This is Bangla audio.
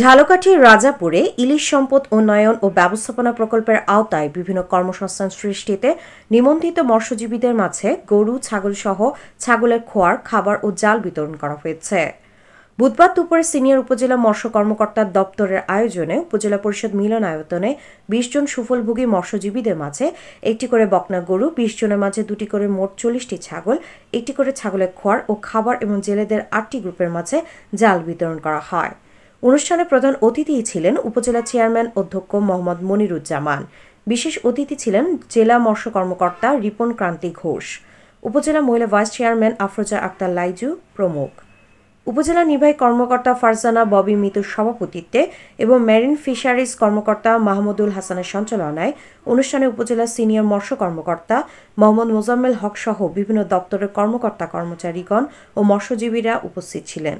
ঝালকাঠির রাজাপুরে ইলিশ সম্পদ উন্নয়ন ও ব্যবস্থাপনা প্রকল্পের আওতায় বিভিন্ন কর্মসংস্থান সৃষ্টিতে নিমন্ত্রিত মৎস্যজীবীদের মাঝে গরু ছাগল সহ ছাগলের খোয়ার খাবার ও জাল বিতরণ করা হয়েছে বুধবার দুপুরে সিনিয়র উপজেলা মৎস্য কর্মকর্তার দপ্তরের আয়োজনে উপজেলা পরিষদ মিলনায়তনে বিশ জন সুফলভোগী মৎস্যজীবীদের মাঝে একটি করে বকনা গরু বিশ জনের মাঝে দুটি করে মোট চল্লিশটি ছাগল একটি করে ছাগলের খোয়ার ও খাবার এবং জেলেদের আটটি গ্রুপের মাঝে জাল বিতরণ করা হয় অনুষ্ঠানে প্রধান অতিথি ছিলেন উপজেলা চেয়ারম্যান অধ্যক্ষ মোহাম্মদ মনিরুজ্জামান বিশেষ অতিথি ছিলেন জেলা মৎস্য কর্মকর্তা রিপন ক্রান্তি ঘোষ উপজেলা মহিলা ভাইস চেয়ারম্যান আফরোজা আক্তার লাইজু প্রমুখ উপজেলা নির্বাহী কর্মকর্তা ফারজানা ববি মিতুর সভাপতিত্বে এবং ম্যারিন ফিশারিজ কর্মকর্তা মাহমুদুল হাসানের সঞ্চালনায় অনুষ্ঠানে উপজেলা সিনিয়র মৎস্য কর্মকর্তা মোহাম্মদ মোজাম্মেল হক সহ বিভিন্ন দপ্তরের কর্মকর্তা কর্মচারীগণ ও মৎস্যজীবীরা উপস্থিত ছিলেন